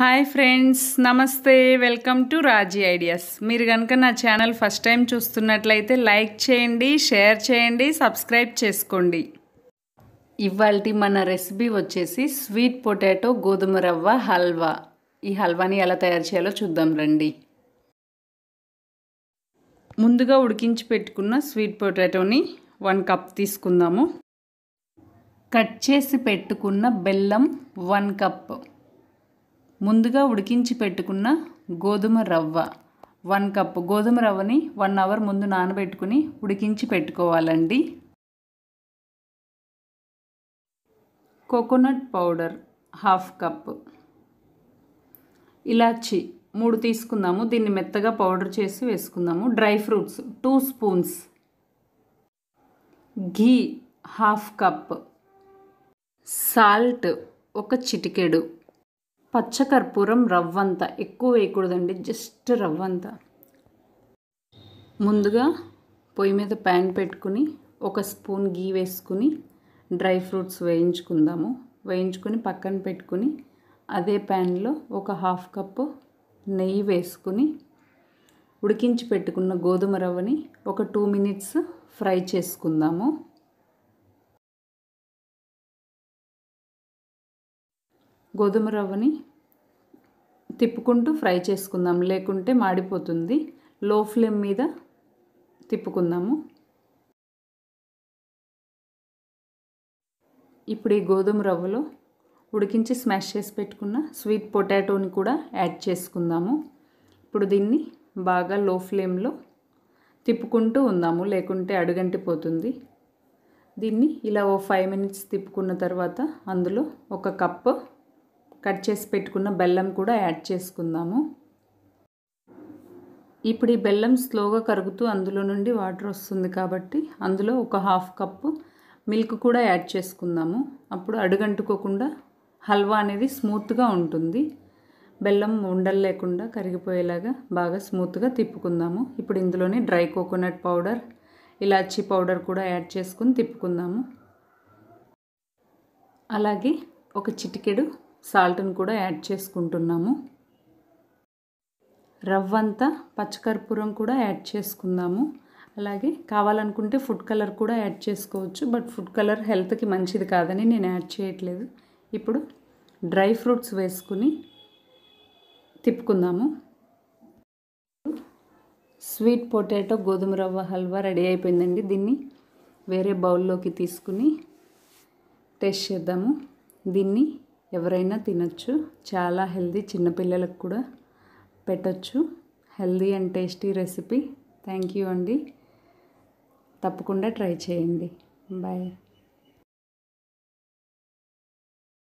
hi friends నమస్తే welcome to Raji ideas మీరు కనుక నా ఛానల్ ఫస్ట్ టైం చూస్తున్నట్లయితే లైక్ చేయండి షేర్ చేయండి సబ్స్క్రైబ్ చేసుకోండి ఇవాళ మన రెసిపీ వచ్చేసి స్వీట్ పొటాటో గోధుమ రవ్వ హల్వా ఈ హల్వాని ఎలా తయారు చేయాలో చూద్దాం రండి ముందుగా ఉడికించి పెట్టుకున్న స్వీట్ పొటాటోని వన్ కప్ తీసుకుందాము కట్ చేసి పెట్టుకున్న బెల్లం వన్ కప్ ముందుగా ఉడికించి పెట్టుకున్న గోధుమ రవ్వ వన్ కప్ గోధుమ రవ్వని వన్ అవర్ ముందు నానబెట్టుకుని ఉడికించి పెట్టుకోవాలండి కోకోనట్ పౌడర్ హాఫ్ కప్ ఇలాచి మూడు తీసుకుందాము దీన్ని మెత్తగా పౌడర్ చేసి వేసుకుందాము dry fruits two spoons ghee half cup salt ఒక చిటికెడు పచ్చకర్పూరం రవ్వంత ఎక్కువ వేయకూడదండి జస్ట్ రవ్వంత ముందుగా పొయ్యి మీద ప్యాన్ పెట్టుకుని ఒక స్పూన్ గీ వేసుకుని డ్రై ఫ్రూట్స్ వేయించుకుందాము వేయించుకొని పక్కన పెట్టుకుని అదే ప్యాన్లో ఒక హాఫ్ కప్పు నెయ్యి వేసుకుని ఉడికించి పెట్టుకున్న గోధుమ రవ్వని ఒక టూ మినిట్స్ ఫ్రై చేసుకుందాము గోధుమ రవ్వని తిప్పుకుంటూ ఫ్రై చేసుకుందాం లేకుంటే మాడిపోతుంది లో ఫ్లేమ్ మీద తిప్పుకుందాము ఇప్పుడు ఈ గోధుమ రవ్వలో ఉడికించి స్మాష్ చేసి పెట్టుకున్న స్వీట్ పొటాటోని కూడా యాడ్ చేసుకుందాము ఇప్పుడు దీన్ని బాగా లో ఫ్లేమ్లో తిప్పుకుంటూ ఉందాము లేకుంటే అడుగంటిపోతుంది దీన్ని ఇలా ఓ ఫైవ్ మినిట్స్ తిప్పుకున్న తర్వాత అందులో ఒక కప్పు కట్ చేసి పెట్టుకున్న బెల్లం కూడా యాడ్ చేసుకుందాము ఇప్పుడు ఈ బెల్లం స్లోగా కరుగుతూ అందులో నుండి వాటర్ వస్తుంది కాబట్టి అందులో ఒక హాఫ్ కప్పు మిల్క్ కూడా యాడ్ చేసుకుందాము అప్పుడు అడుగంటుకోకుండా హల్వా అనేది స్మూత్గా ఉంటుంది బెల్లం ఉండలు లేకుండా కరిగిపోయేలాగా బాగా స్మూత్గా తిప్పుకుందాము ఇప్పుడు ఇందులోనే డ్రై కోకోనట్ పౌడర్ ఇలాచీ పౌడర్ కూడా యాడ్ చేసుకుని తిప్పుకుందాము అలాగే ఒక చిటికెడు సాల్ట్ని కూడా యాడ్ చేసుకుంటున్నాము రవ్వంతా పచ్చకర్పూరం కూడా యాడ్ చేసుకుందాము అలాగే కావాలనుకుంటే ఫుడ్ కలర్ కూడా యాడ్ చేసుకోవచ్చు బట్ ఫుడ్ కలర్ హెల్త్కి మంచిది కాదని నేను యాడ్ చేయట్లేదు ఇప్పుడు డ్రై ఫ్రూట్స్ వేసుకుని తిప్పుకుందాము స్వీట్ పొటాటో గోధుమ రవ్వ హల్వా రెడీ అయిపోయిందండి దీన్ని వేరే బౌల్లోకి తీసుకుని టేస్ట్ చేద్దాము దీన్ని ఎవరైనా తినచ్చు చాలా హెల్దీ చిన్నపిల్లలకు కూడా పెట్టచ్చు healthy and tasty recipe thank you అండి తప్పకుండా ట్రై చేయండి బాయ్